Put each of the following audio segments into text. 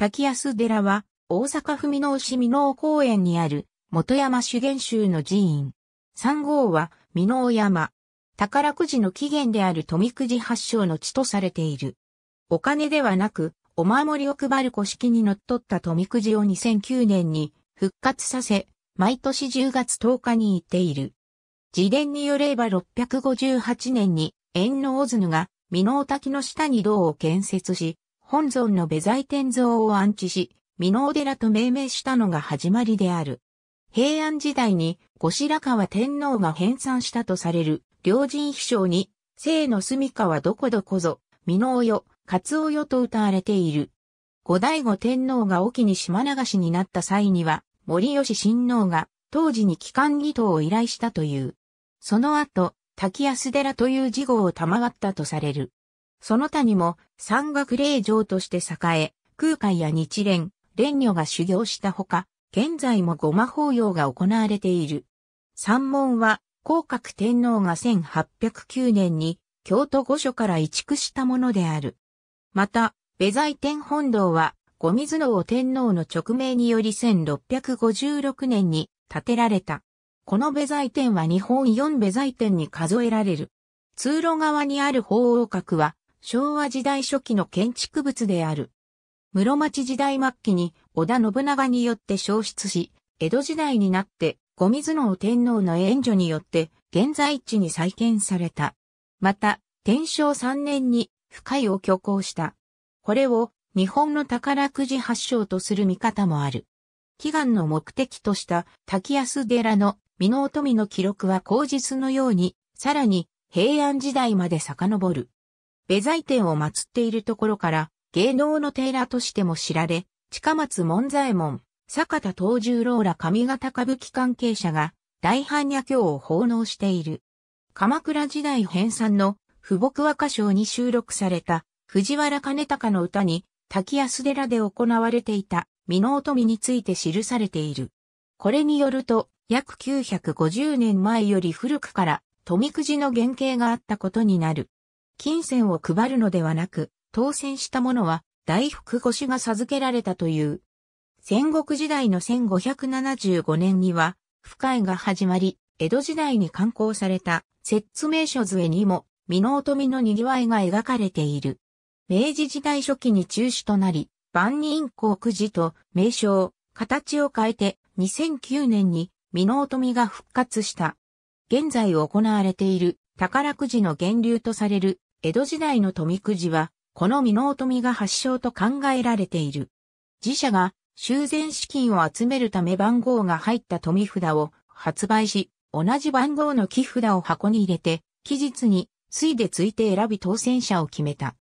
滝安寺は、大阪府美面市美面公園にある、元山修験宗の寺院。三号は、美濃山。宝くじの起源である富くじ発祥の地とされている。お金ではなく、お守りを配る古式に則っった富くじを2009年に復活させ、毎年10月10日に行っている。自伝によれば658年に、縁の大津が、美濃滝の下に道を建設し、本尊の部材天像を安置し、美濃寺と命名したのが始まりである。平安時代に後白河天皇が編纂したとされる、両人秘書に、生の住処はどこどこぞ、美濃よ、カツオよと歌われている。後醍醐天皇が沖に島流しになった際には、森吉親王が当時に帰還義塔を依頼したという。その後、滝安寺という事号を賜ったとされる。その他にも山岳霊場として栄え、空海や日蓮、蓮女が修行したほか、現在もごま法要が行われている。山門は、広角天皇が1809年に京都御所から移築したものである。また、別在天本堂は、ご水の王天皇の直命により1656年に建てられた。この別在天は日本四別在天に数えられる。通路側にある法王閣は、昭和時代初期の建築物である。室町時代末期に織田信長によって消失し、江戸時代になって後水野天皇の援助によって現在地に再建された。また、天正3年に深井を挙行した。これを日本の宝くじ発祥とする見方もある。祈願の目的とした滝安寺の美濃富の記録は口実のように、さらに平安時代まで遡る。弁財天を祀っているところから、芸能のテーラーとしても知られ、近松門左衛門、坂田東十郎ら上方歌舞伎関係者が、大般若経を奉納している。鎌倉時代編纂の富木和歌唱に収録された藤原兼隆の歌に滝安寺で行われていた美濃富について記されている。これによると約950年前より古くから富くじの原型があったことになる。金銭を配るのではなく、当選した者は大福越しが授けられたという。戦国時代の1575年には、深快が始まり、江戸時代に刊行された、説明書図絵にも、美濃富の賑わいが描かれている。明治時代初期に中止となり、万人公くじと名称、形を変えて2009年に美濃富が復活した。現在行われている宝くじの源流とされる江戸時代の富くじは、この美濃富が発祥と考えられている。自社が修繕資金を集めるため番号が入った富札を発売し、同じ番号の木札を箱に入れて、期日に、水でついて選び当選者を決めた。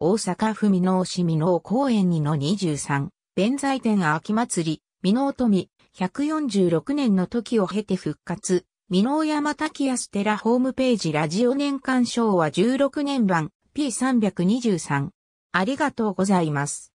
大阪府美濃市美濃公園2の23、弁財天秋祭り、美濃富、146年の時を経て復活、美濃山滝安寺ホームページラジオ年間昭和16年版 P323。ありがとうございます。